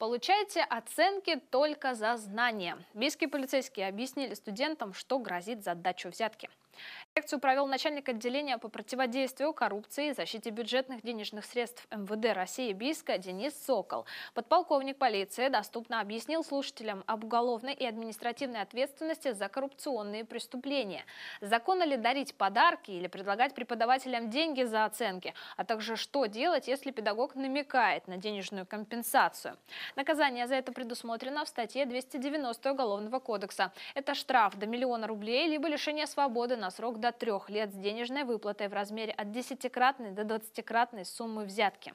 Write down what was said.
Получайте оценки только за знания. Бийские полицейские объяснили студентам, что грозит за дачу взятки. Лекцию провел начальник отделения по противодействию коррупции и защите бюджетных денежных средств МВД России Бийска Денис Сокол. Подполковник полиции доступно объяснил слушателям об уголовной и административной ответственности за коррупционные преступления. Законно ли дарить подарки или предлагать преподавателям деньги за оценки, а также что делать, если педагог намекает на денежную компенсацию. Наказание за это предусмотрено в статье 290 Уголовного кодекса. Это штраф до миллиона рублей, либо лишение свободы на срок до трех лет с денежной выплатой в размере от десятикратной до двадцатикратной суммы взятки.